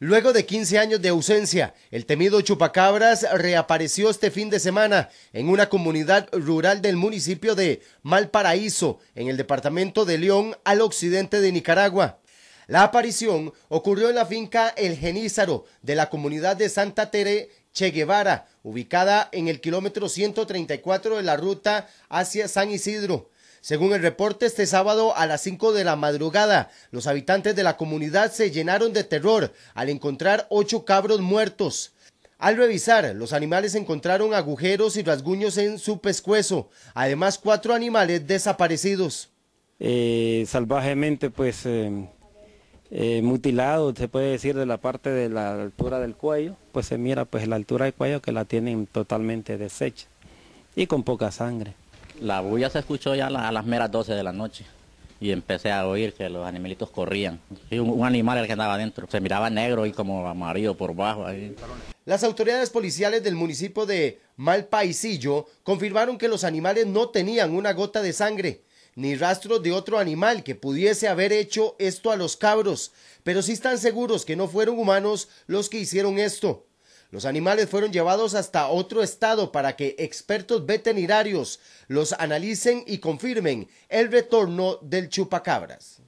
Luego de 15 años de ausencia, el temido chupacabras reapareció este fin de semana en una comunidad rural del municipio de Malparaíso, en el departamento de León, al occidente de Nicaragua. La aparición ocurrió en la finca El Genízaro de la comunidad de Santa Tere Che Guevara, ubicada en el kilómetro 134 de la ruta hacia San Isidro. Según el reporte, este sábado a las 5 de la madrugada, los habitantes de la comunidad se llenaron de terror al encontrar ocho cabros muertos. Al revisar, los animales encontraron agujeros y rasguños en su pescuezo, además cuatro animales desaparecidos. Eh, salvajemente, pues, eh, eh, mutilados, se puede decir, de la parte de la altura del cuello, pues se mira pues la altura del cuello que la tienen totalmente deshecha y con poca sangre. La bulla se escuchó ya a, las meras 12 de la noche y empecé a oír que los animalitos corrían. un, animal el que andaba adentro. Se miraba negro y como amarillo por bajo. Las autoridades policiales del municipio de Malpaisillo confirmaron que los animales no tenían una gota de sangre ni rastros de otro animal que pudiese haber hecho esto a los cabros, pero sí están seguros que no fueron humanos los que hicieron esto. Los animales fueron llevados hasta otro estado para que expertos veterinarios los analicen y confirmen el retorno del chupacabras.